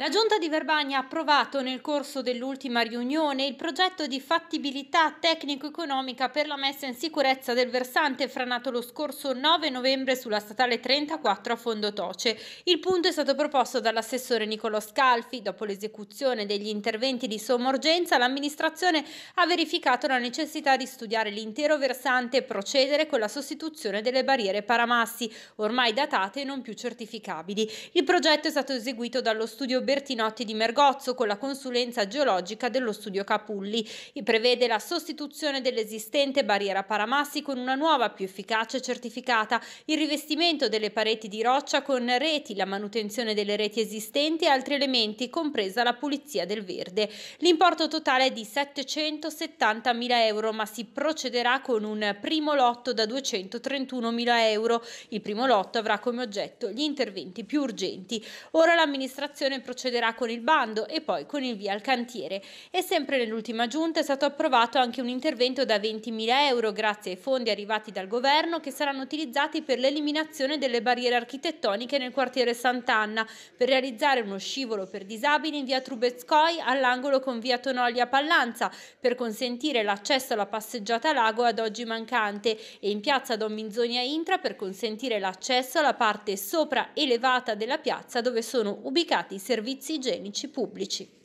La Giunta di Verbania ha approvato nel corso dell'ultima riunione il progetto di fattibilità tecnico-economica per la messa in sicurezza del versante franato lo scorso 9 novembre sulla statale 34 a Fondo Toce. Il punto è stato proposto dall'assessore Niccolò Scalfi. Dopo l'esecuzione degli interventi di sommorgenza, l'amministrazione ha verificato la necessità di studiare l'intero versante e procedere con la sostituzione delle barriere paramassi, ormai datate e non più certificabili. Il progetto è stato eseguito dallo studio Bertinotti di Mergozzo con la consulenza geologica dello studio Capulli. E prevede la sostituzione dell'esistente barriera paramassi con una nuova più efficace certificata, il rivestimento delle pareti di roccia con reti, la manutenzione delle reti esistenti e altri elementi, compresa la pulizia del verde. L'importo totale è di 770.000 euro, ma si procederà con un primo lotto da 231.000 euro. Il primo lotto avrà come oggetto gli interventi più urgenti. Ora l'amministrazione procede procederà con il bando e poi con il via al cantiere. E sempre nell'ultima giunta è stato approvato anche un intervento da 20.000 euro grazie ai fondi arrivati dal governo che saranno utilizzati per l'eliminazione delle barriere architettoniche nel quartiere Sant'Anna per realizzare uno scivolo per disabili in via Trubezcoi all'angolo con via Tonoglia Pallanza per consentire l'accesso alla passeggiata lago ad oggi mancante e in piazza Don Minzonia Intra per consentire l'accesso alla parte sopra elevata della piazza dove sono ubicati i servizi servizi igienici pubblici.